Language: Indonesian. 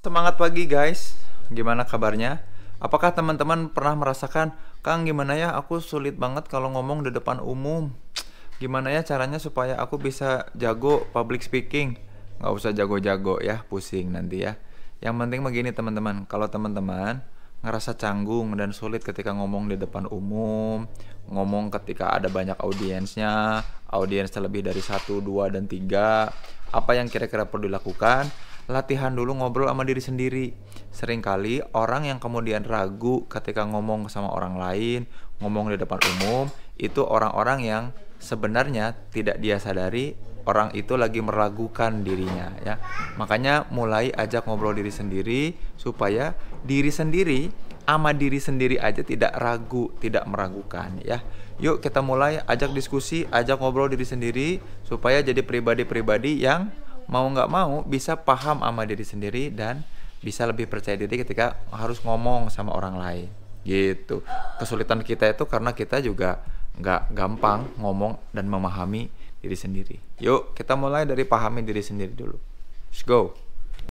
Semangat pagi guys, gimana kabarnya? Apakah teman-teman pernah merasakan, Kang gimana ya aku sulit banget kalau ngomong di depan umum? Gimana ya caranya supaya aku bisa jago public speaking? Gak usah jago-jago ya, pusing nanti ya. Yang penting begini teman-teman, kalau teman-teman ngerasa canggung dan sulit ketika ngomong di depan umum, ngomong ketika ada banyak audiensnya, audiens lebih dari 1, 2, dan 3, apa yang kira-kira perlu dilakukan? latihan dulu ngobrol sama diri sendiri. Seringkali orang yang kemudian ragu ketika ngomong sama orang lain, ngomong di depan umum, itu orang-orang yang sebenarnya tidak dia sadari orang itu lagi meragukan dirinya ya. Makanya mulai ajak ngobrol diri sendiri supaya diri sendiri sama diri sendiri aja tidak ragu, tidak meragukan ya. Yuk kita mulai ajak diskusi, ajak ngobrol diri sendiri supaya jadi pribadi-pribadi yang mau nggak mau bisa paham sama diri sendiri dan bisa lebih percaya diri ketika harus ngomong sama orang lain gitu kesulitan kita itu karena kita juga nggak gampang ngomong dan memahami diri sendiri yuk kita mulai dari pahami diri sendiri dulu let's go